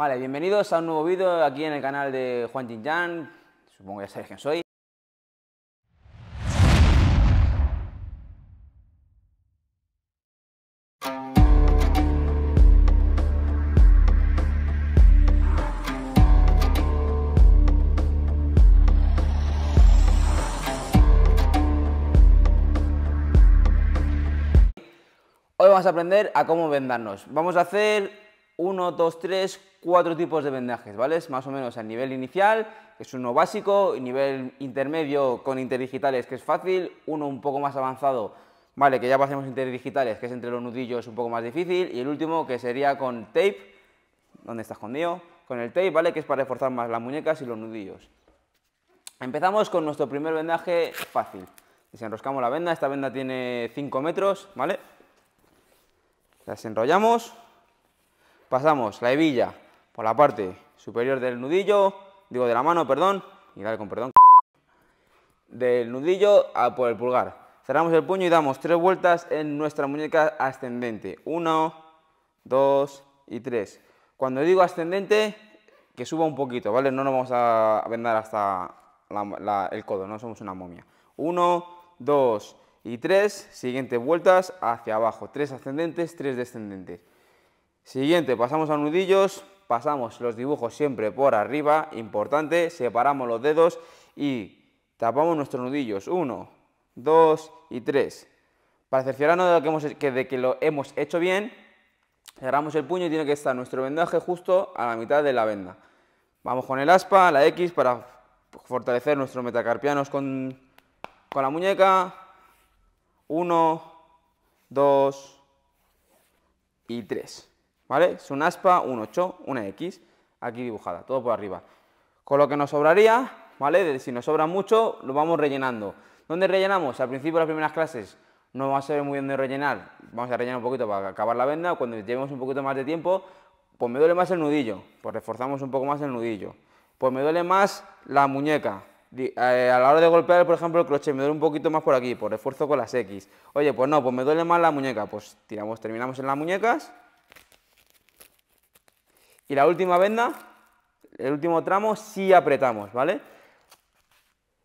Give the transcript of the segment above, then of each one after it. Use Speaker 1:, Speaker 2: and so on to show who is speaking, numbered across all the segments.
Speaker 1: Vale, bienvenidos a un nuevo vídeo aquí en el canal de Juan Jinjan, supongo que ya sabéis quién soy. Hoy vamos a aprender a cómo vendarnos. Vamos a hacer 1, 2, 3, cuatro tipos de vendajes, ¿vale? más o menos al nivel inicial, que es uno básico, nivel intermedio con interdigitales, que es fácil, uno un poco más avanzado, ¿vale? Que ya pasemos interdigitales, que es entre los nudillos un poco más difícil, y el último que sería con tape, donde está escondido? Con el tape, ¿vale? Que es para reforzar más las muñecas y los nudillos. Empezamos con nuestro primer vendaje fácil. Desenroscamos la venda, esta venda tiene 5 metros, ¿vale? La desenrollamos, pasamos la hebilla por la parte superior del nudillo, digo de la mano, perdón, y con perdón, del nudillo a por el pulgar. Cerramos el puño y damos tres vueltas en nuestra muñeca ascendente. Uno, dos y tres. Cuando digo ascendente, que suba un poquito, ¿vale? No nos vamos a vendar hasta el codo, no somos una momia. Uno, dos y tres. Siguientes vueltas hacia abajo. Tres ascendentes, tres descendentes. Siguiente, pasamos a nudillos pasamos los dibujos siempre por arriba, importante, separamos los dedos y tapamos nuestros nudillos, Uno, dos y tres. Para cerciorarnos de, que que lo hemos hecho bien, cerramos el puño y tiene que estar nuestro vendaje justo a la mitad de la venda. Vamos con el aspa, la X, para fortalecer nuestros metacarpianos con, con la muñeca. Uno, dos y tres. ¿vale? Es un aspa, un 8, una X, aquí dibujada, todo por arriba. Con lo que nos sobraría, ¿vale? Si nos sobra mucho, lo vamos rellenando. ¿Dónde rellenamos? Al principio de las primeras clases no va a saber muy bien dónde rellenar, vamos a rellenar un poquito para acabar la venda, cuando llevemos un poquito más de tiempo, pues me duele más el nudillo, pues reforzamos un poco más el nudillo. Pues me duele más la muñeca, eh, a la hora de golpear, por ejemplo, el crochet, me duele un poquito más por aquí, por pues refuerzo con las X. Oye, pues no, pues me duele más la muñeca, pues tiramos, terminamos en las muñecas y la última venda, el último tramo, sí apretamos, ¿vale?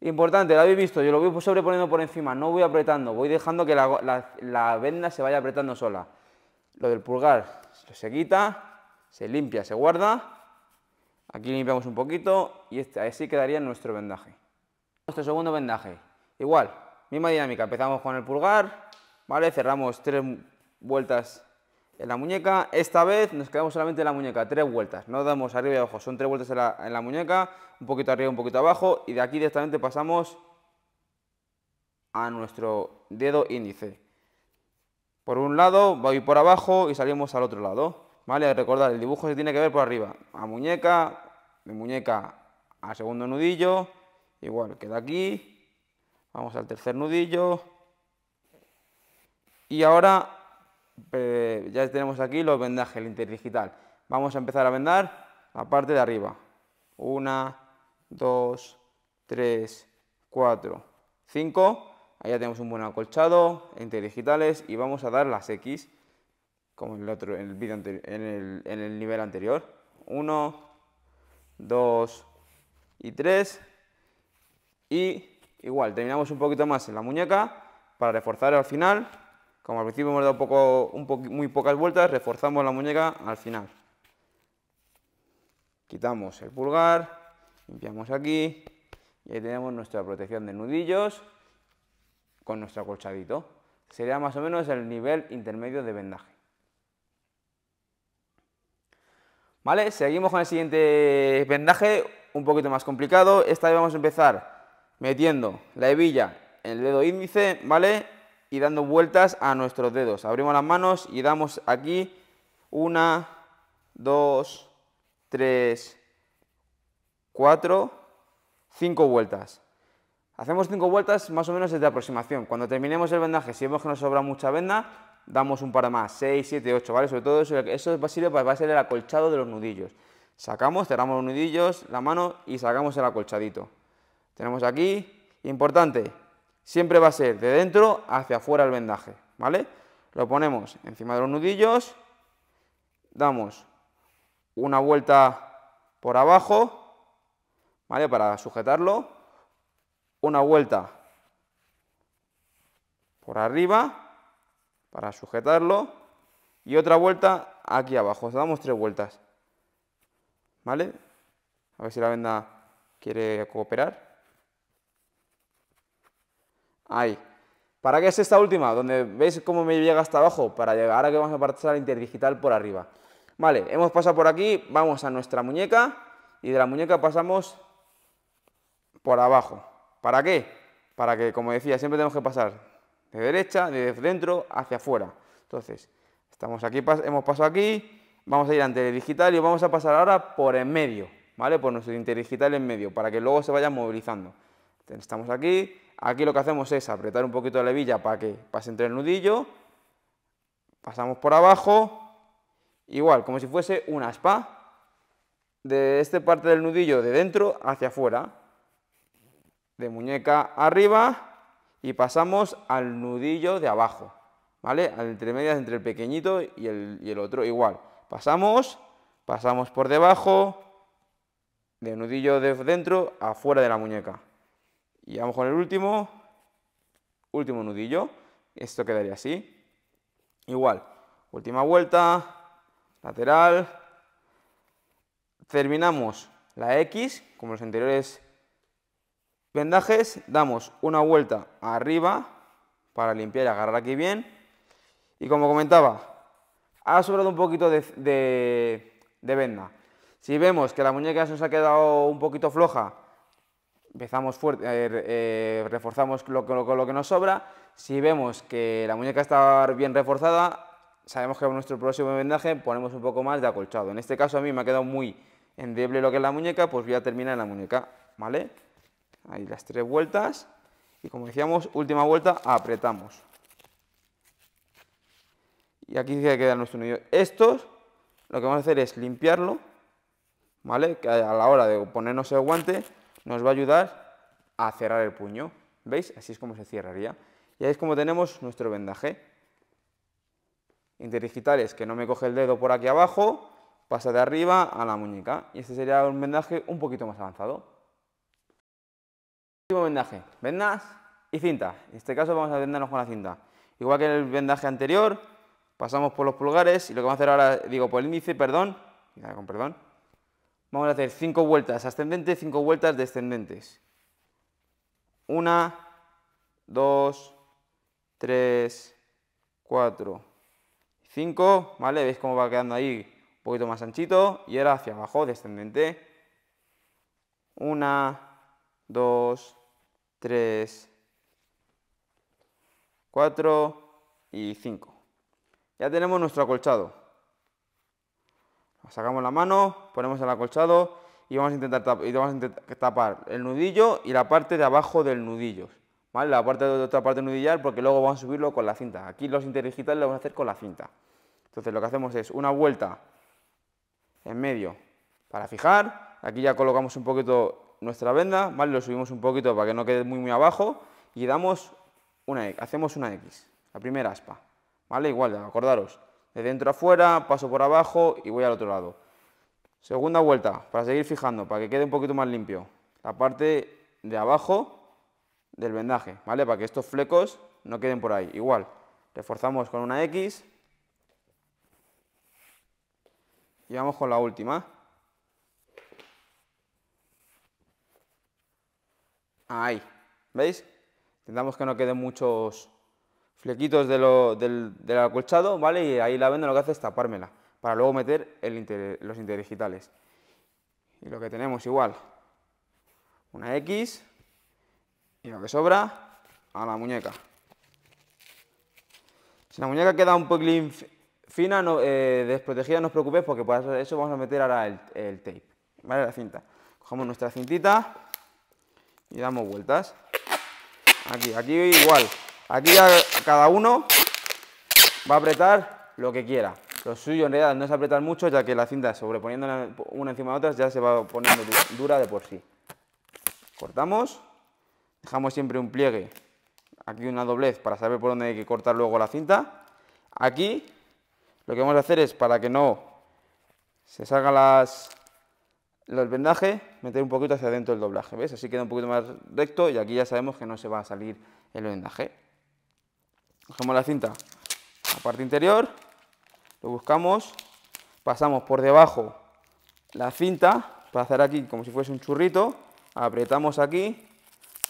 Speaker 1: Importante, lo habéis visto, yo lo voy sobreponiendo por encima, no voy apretando, voy dejando que la, venda se vaya apretando sola. Lo del pulgar se quita, se limpia, se guarda. Aquí limpiamos un poquito y este, así quedaría nuestro vendaje. Nuestro segundo vendaje, igual, misma dinámica, empezamos con el pulgar, ¿vale? Cerramos tres vueltas en la muñeca, esta vez nos quedamos solamente en la muñeca, tres vueltas, no damos arriba y abajo, son tres vueltas en la, muñeca, un poquito arriba, un poquito abajo, y de aquí directamente pasamos a nuestro dedo índice. Por un lado, voy por abajo y salimos al otro lado, ¿vale? Recordad, el dibujo se tiene que ver por arriba, a muñeca, de muñeca al segundo nudillo, igual queda aquí, vamos al tercer nudillo, y ahora eh, ya tenemos aquí los vendajes, el interdigital. Vamos a empezar a vendar la parte de arriba. Una, 2, 3, 4, 5. Ahí ya tenemos un buen acolchado, interdigitales y vamos a dar las X, como en el, otro, en el, en el nivel anterior. 1, 2 y 3. Y igual, terminamos un poquito más en la muñeca para reforzar al final como al principio hemos dado un muy pocas vueltas, reforzamos la muñeca al final. Quitamos el pulgar, limpiamos aquí y ahí tenemos nuestra protección de nudillos con nuestro acolchadito. Sería más o menos el nivel intermedio de vendaje. ¿Vale? Seguimos con el siguiente vendaje, un poquito más complicado. Esta vez vamos a empezar metiendo la hebilla en el dedo índice, ¿vale? y dando vueltas a nuestros dedos. Abrimos las manos y damos aquí. Una, dos, tres, cuatro, cinco vueltas. Hacemos cinco vueltas más o menos desde aproximación. Cuando terminemos el vendaje, si vemos que nos sobra mucha venda, damos un par más. seis, siete, ocho, ¿vale? Sobre todo eso, eso va a ser el acolchado de los nudillos. Sacamos, cerramos los nudillos, la mano y sacamos el acolchadito. Tenemos aquí, importante, siempre va a ser de dentro hacia afuera el vendaje, ¿vale? Lo ponemos encima de los nudillos, damos una vuelta por abajo, ¿vale? Para sujetarlo, una vuelta por arriba para sujetarlo y otra vuelta aquí abajo, damos tres vueltas, ¿vale? A ver si la venda quiere cooperar. Ahí. ¿Para qué es esta última? Donde veis cómo me llega hasta abajo, para llegar, ahora que vamos a pasar interdigital por arriba. Vale, hemos pasado por aquí, vamos a nuestra muñeca y de la muñeca pasamos por abajo. ¿Para qué? Para que, como decía, siempre tenemos que pasar de derecha, de dentro hacia afuera. Entonces, estamos aquí, hemos pasado aquí, vamos a ir el digital y vamos a pasar ahora por en medio, ¿vale? Por nuestro interdigital en medio, para que luego se vaya movilizando. Este, estamos aquí, aquí lo que hacemos es apretar un poquito la hebilla para que pase entre el nudillo, pasamos por abajo, igual, como si fuese una spa, de esta parte del nudillo de dentro hacia afuera, de muñeca arriba y pasamos al nudillo de abajo, ¿vale? Entre medias, entre el pequeñito y el, otro, igual. Pasamos, pasamos por debajo, de nudillo de dentro afuera de la muñeca. Y vamos con el último, último nudillo. Esto quedaría así. Igual, última vuelta, lateral. Terminamos la X, como los anteriores vendajes. Damos una vuelta arriba para limpiar y agarrar aquí bien. Y como comentaba, ha sobrado un poquito de, de venda. Si vemos que la muñeca se nos ha quedado un poquito floja empezamos fuerte, eh, eh, reforzamos con lo, que nos sobra. Si vemos que la muñeca está bien reforzada, sabemos que en nuestro próximo vendaje ponemos un poco más de acolchado. En este caso a mí me ha quedado muy endeble lo que es la muñeca, pues voy a terminar la muñeca, ¿vale? Ahí las tres vueltas y como decíamos, última vuelta, apretamos. Y aquí se queda nuestro nudo. Estos, lo que vamos a hacer es limpiarlo, ¿vale? Que a la hora de ponernos el guante, nos va a ayudar a cerrar el puño. ¿Veis? Así es como se cerraría. Y ahí es como tenemos nuestro vendaje. Interdigitales, que no me coge el dedo por aquí abajo, pasa de arriba a la muñeca. Y este sería un vendaje un poquito más avanzado. Último vendaje, vendas y cinta. En este caso vamos a vendarnos con la cinta. Igual que en el vendaje anterior, pasamos por los pulgares y lo que vamos a hacer ahora, digo, por el índice, perdón, con perdón, Vamos a hacer 5 vueltas ascendentes, 5 vueltas descendentes. 1, 2, 3, 4, 5, ¿vale? ¿Veis cómo va quedando ahí? Un poquito más anchito y ahora hacia abajo, descendente. 1, 2, 3, 4 y 5. Ya tenemos nuestro acolchado sacamos la mano, ponemos el acolchado y vamos a intentar, tapar el nudillo y la parte de abajo del nudillo. ¿vale? La parte de otra parte nudillar porque luego vamos a subirlo con la cinta. Aquí los interdigitales lo vamos a hacer con la cinta. Entonces lo que hacemos es una vuelta en medio para fijar. Aquí ya colocamos un poquito nuestra venda, ¿vale? Lo subimos un poquito para que no quede muy muy abajo y damos una e, hacemos una X, la primera aspa, ¿vale? Igual, acordaros, de dentro a fuera, paso por abajo y voy al otro lado. Segunda vuelta, para seguir fijando, para que quede un poquito más limpio. La parte de abajo del vendaje, ¿vale? Para que estos flecos no queden por ahí. Igual, reforzamos con una X. Y vamos con la última. Ahí, ¿veis? Intentamos que no queden muchos, flequitos de lo, del, acolchado, ¿vale? Y ahí la venda lo que hace es tapármela, para luego meter el los interdigitales. Y lo que tenemos igual, una X, y lo que sobra, a la muñeca. Si la muñeca queda un poco fina, no, eh, desprotegida, no os preocupéis, porque para eso vamos a meter ahora el, el tape, ¿vale? La cinta. Cogemos nuestra cintita y damos vueltas. Aquí, aquí igual, Aquí ya cada uno va a apretar lo que quiera. Lo suyo en realidad no es apretar mucho, ya que la cinta sobreponiendo una encima de otra ya se va poniendo dura de por sí. Cortamos, dejamos siempre un pliegue, aquí una doblez para saber por dónde hay que cortar luego la cinta. Aquí lo que vamos a hacer es para que no se salga las, el vendaje, meter un poquito hacia adentro el doblaje, ¿ves? Así queda un poquito más recto y aquí ya sabemos que no se va a salir el vendaje cogemos la cinta, la parte interior, lo buscamos, pasamos por debajo la cinta, para hacer aquí como si fuese un churrito, apretamos aquí,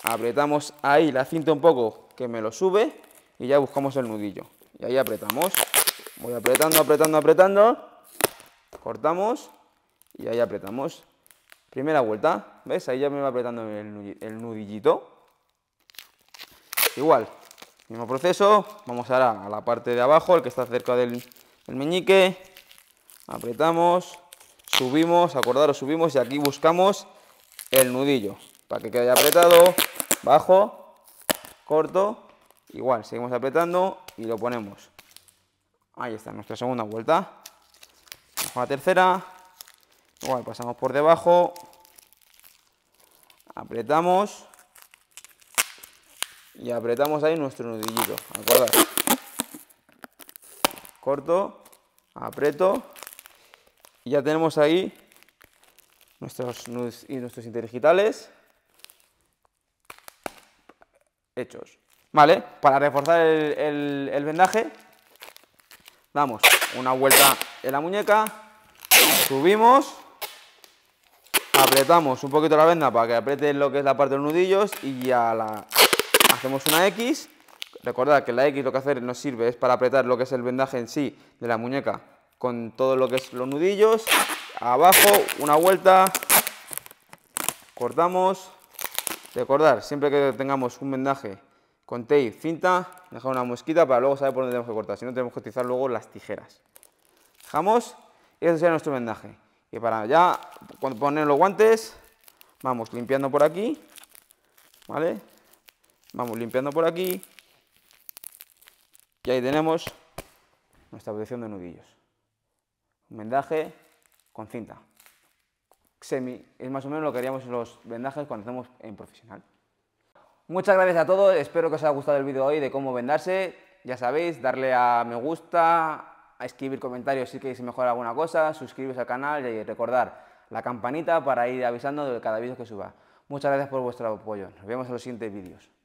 Speaker 1: apretamos ahí la cinta un poco que me lo sube y ya buscamos el nudillo. Y ahí apretamos, voy apretando, apretando, apretando, cortamos y ahí apretamos. Primera vuelta, ¿ves? Ahí ya me va apretando el nudillito. Igual, Mismo proceso, vamos ahora a la parte de abajo, el que está cerca del, meñique, apretamos, subimos, acordaros, subimos y aquí buscamos el nudillo, para que quede apretado, bajo, corto, igual, seguimos apretando y lo ponemos. Ahí está, nuestra segunda vuelta. la tercera, igual pasamos por debajo, apretamos, y apretamos ahí nuestro nudillito, Corto, aprieto y ya tenemos ahí nuestros y nuestros interdigitales hechos. Vale, para reforzar el, vendaje damos una vuelta en la muñeca, subimos, apretamos un poquito la venda para que apriete lo que es la parte de los nudillos y ya la hacemos una X, recordad que la X lo que hacer nos sirve es para apretar lo que es el vendaje en sí de la muñeca con todo lo que es los nudillos, abajo, una vuelta, cortamos, recordar, siempre que tengamos un vendaje con tape, cinta, dejar una mosquita para luego saber por dónde tenemos que cortar, si no tenemos que utilizar luego las tijeras. Dejamos y ese será nuestro vendaje. Y para ya poner los guantes, vamos limpiando por aquí, ¿vale? Vamos limpiando por aquí. Y ahí tenemos nuestra producción de nudillos. Un vendaje con cinta. Semi, es más o menos lo que haríamos en los vendajes cuando hacemos en profesional. Muchas gracias a todos, espero que os haya gustado el vídeo hoy de cómo vendarse. Ya sabéis, darle a me gusta, a escribir comentarios si queréis mejorar alguna cosa, suscribiros al canal y recordar la campanita para ir avisando de cada vídeo que suba. Muchas gracias por vuestro apoyo. Nos vemos en los siguientes vídeos.